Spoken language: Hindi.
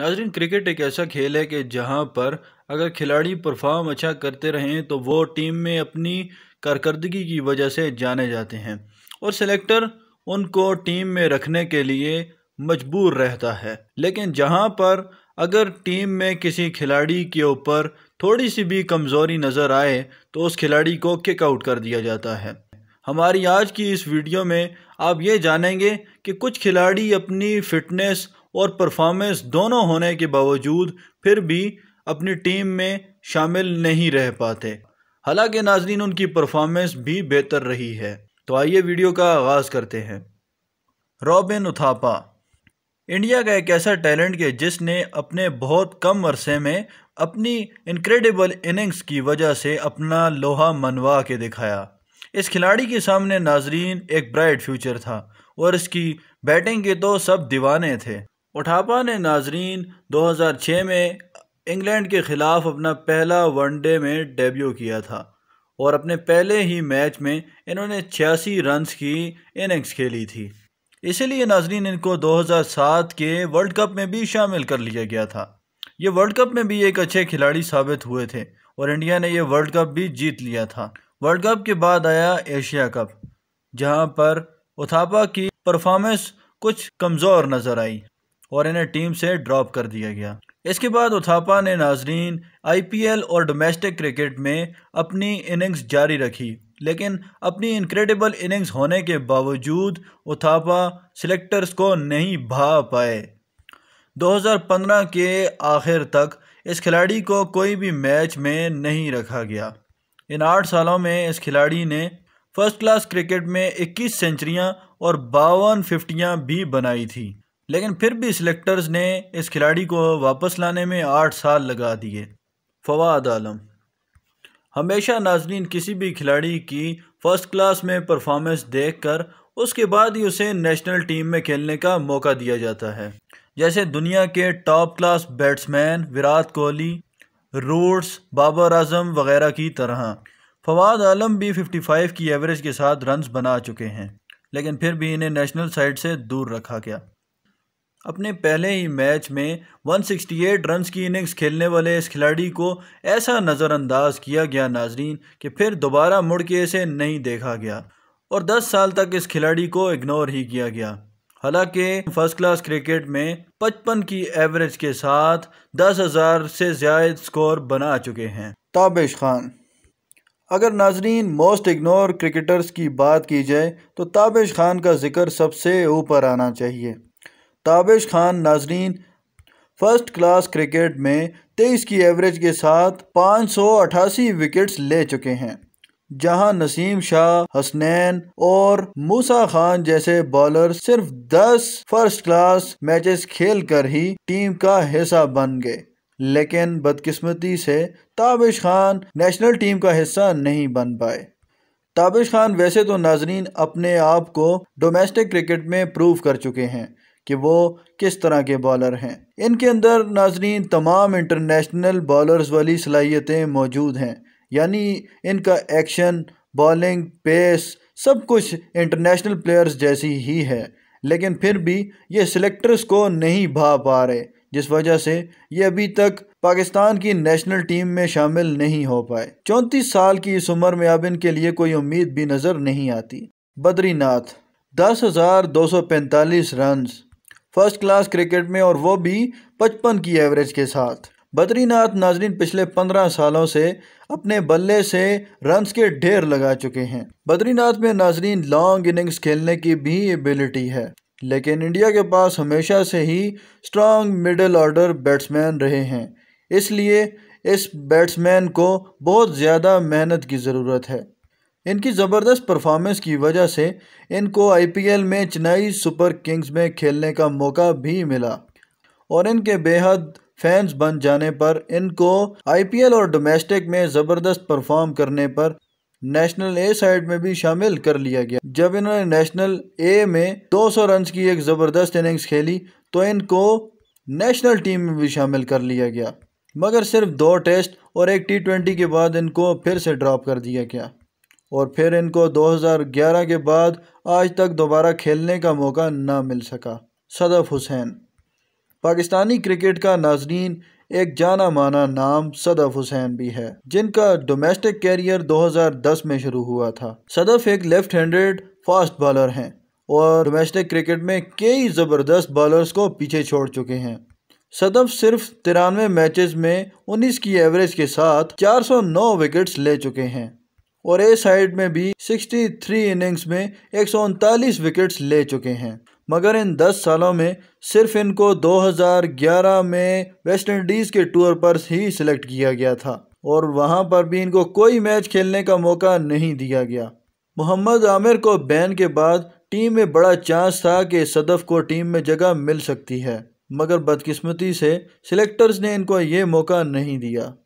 नाजरीन क्रिकेट एक ऐसा खेल है कि जहाँ पर अगर खिलाड़ी परफॉर्म अच्छा करते रहें तो वो टीम में अपनी कारकर्दगी की वजह से जाने जाते हैं और सेलेक्टर उनको टीम में रखने के लिए मजबूर रहता है लेकिन जहाँ पर अगर टीम में किसी खिलाड़ी के ऊपर थोड़ी सी भी कमज़ोरी नज़र आए तो उस खिलाड़ी को किक आउट कर दिया जाता है हमारी आज की इस वीडियो में आप ये जानेंगे कि कुछ खिलाड़ी अपनी फिटनेस और परफॉर्मेंस दोनों होने के बावजूद फिर भी अपनी टीम में शामिल नहीं रह पाते हालांकि नाजरीन उनकी परफॉर्मेंस भी बेहतर रही है तो आइए वीडियो का आगाज़ करते हैं रॉबिन उथापा इंडिया का एक ऐसा टैलेंट के जिसने अपने बहुत कम अरसे में अपनी इनक्रेडिबल इनिंग्स की वजह से अपना लोहा मनवा के दिखाया इस खिलाड़ी के सामने नाजरीन एक ब्राइट फ्यूचर था और इसकी बैटिंग के तो सब दीवाने थे ओठापा ने नाजरीन 2006 में इंग्लैंड के ख़िलाफ़ अपना पहला वनडे में डेब्यू किया था और अपने पहले ही मैच में इन्होंने छियासी रन्स की इनिंग्स खेली थी इसीलिए नाजरीन इनको 2007 के वर्ल्ड कप में भी शामिल कर लिया गया था ये वर्ल्ड कप में भी एक अच्छे खिलाड़ी साबित हुए थे और इंडिया ने यह वर्ल्ड कप भी जीत लिया था वर्ल्ड कप के बाद आया एशिया कप जहां पर उथापा की परफॉर्मेंस कुछ कमज़ोर नज़र आई और इन्हें टीम से ड्रॉप कर दिया गया इसके बाद उथापा ने नाजरीन आईपीएल और डोमेस्टिक क्रिकेट में अपनी इनिंग्स जारी रखी लेकिन अपनी इनक्रेडिबल इनिंग्स होने के बावजूद उथापा सिलेक्टर्स को नहीं भा पाए 2015 के आखिर तक इस खिलाड़ी को कोई भी मैच में नहीं रखा गया इन आठ सालों में इस खिलाड़ी ने फर्स्ट क्लास क्रिकेट में 21 सेंचुरियां और बावन फिफ्टियां भी बनाई थी लेकिन फिर भी सिलेक्टर्स ने इस खिलाड़ी को वापस लाने में आठ साल लगा दिए फवाद आलम हमेशा नाजरीन किसी भी खिलाड़ी की फर्स्ट क्लास में परफॉर्मेंस देखकर उसके बाद ही उसे नेशनल टीम में खेलने का मौका दिया जाता है जैसे दुनिया के top class batsman Virat Kohli Root's Babar Azam वगैरह की तरह फवाद आलम भी 55 की एवरेज के साथ रन्स बना चुके हैं लेकिन फिर भी इन्हें नेशनल साइड से दूर रखा गया अपने पहले ही मैच में 168 रन्स की इनिंग्स खेलने वाले इस खिलाड़ी को ऐसा नज़रअंदाज किया गया नाजरीन कि फिर दोबारा मुड़ के इसे नहीं देखा गया और 10 साल तक इस खिलाड़ी को इग्नोर ही किया गया हालांकि फर्स्ट क्लास क्रिकेट में 55 की एवरेज के साथ 10,000 से ज़्यादा स्कोर बना चुके हैं ताबिश खान अगर नाजरीन मोस्ट इग्नोर क्रिकेटर्स की बात की जाए तो ताबिश खान का जिक्र सबसे ऊपर आना चाहिए ताबिश खान नाजरीन फर्स्ट क्लास क्रिकेट में तेईस की एवरेज के साथ पाँच सौ अठासी विकेट्स ले चुके हैं जहां नसीम शाह हसनैन और मूसा खान जैसे बॉलर सिर्फ 10 फर्स्ट क्लास मैचेस खेलकर ही टीम का हिस्सा बन गए लेकिन बदकिस्मती से ताबिश खान नेशनल टीम का हिस्सा नहीं बन पाए ताबिश खान वैसे तो नाजरीन अपने आप को डोमेस्टिक क्रिकेट में प्रूव कर चुके हैं कि वो किस तरह के बॉलर हैं इनके अंदर नाजरीन तमाम इंटरनेशनल बॉलर्स वाली सलाहियतें मौजूद हैं यानी इनका एक्शन बॉलिंग पेस सब कुछ इंटरनेशनल प्लेयर्स जैसी ही है लेकिन फिर भी ये सिलेक्टर्स को नहीं भा पा रहे जिस वजह से ये अभी तक पाकिस्तान की नेशनल टीम में शामिल नहीं हो पाए चौंतीस साल की इस उम्र में अब इनके लिए कोई उम्मीद भी नज़र नहीं आती बद्रीनाथ दस हज़ार दो सौ पैंतालीस रन फर्स्ट क्लास क्रिकेट में और वो भी पचपन की एवरेज के साथ बद्रीनाथ नाजरीन पिछले पंद्रह सालों से अपने बल्ले से रन्स के ढेर लगा चुके हैं बद्रीनाथ में नाजरीन लॉन्ग इनिंग्स खेलने की भी एबिलिटी है लेकिन इंडिया के पास हमेशा से ही स्ट्रांग मिडिल ऑर्डर बैट्समैन रहे हैं इसलिए इस बैट्समैन को बहुत ज़्यादा मेहनत की ज़रूरत है इनकी ज़बरदस्त परफॉर्मेंस की वजह से इनको आईपीएल में चेन्नई सुपर किंग्स में खेलने का मौका भी मिला और इनके बेहद फैंस बन जाने पर इनको आईपीएल और डोमेस्टिक में ज़बरदस्त परफॉर्म करने पर नेशनल ए साइड में भी शामिल कर लिया गया जब इन्होंने नेशनल ए में 200 रन की एक ज़बरदस्त इनिंग्स खेली तो इनको नेशनल टीम में भी शामिल कर लिया गया मगर सिर्फ दो टेस्ट और एक टी ट्वेंटी के बाद इनको फिर से ड्रॉप कर दिया गया और फिर इनको 2011 के बाद आज तक दोबारा खेलने का मौका ना मिल सका सदफ़ हुसैन पाकिस्तानी क्रिकेट का नाजरीन एक जाना माना नाम सदफ हुसैन भी है जिनका डोमेस्टिक कैरियर 2010 में शुरू हुआ था सदफ एक लेफ्ट हैंडेड फास्ट बॉलर हैं और डोमेस्टिक क्रिकेट में कई ज़बरदस्त बॉलर्स को पीछे छोड़ चुके हैं सदफ सिर्फ तिरानवे मैचेस में 19 की एवरेज के साथ 409 विकेट्स ले चुके हैं और ए साइड में भी 63 इनिंग्स में एक विकेट्स ले चुके हैं मगर इन 10 सालों में सिर्फ इनको 2011 में वेस्ट इंडीज़ के टूर पर ही सिलेक्ट किया गया था और वहां पर भी इनको कोई मैच खेलने का मौका नहीं दिया गया मोहम्मद आमिर को बैन के बाद टीम में बड़ा चांस था कि सदफ को टीम में जगह मिल सकती है मगर बदकिस्मती से सिलेक्टर्स ने इनको ये मौका नहीं दिया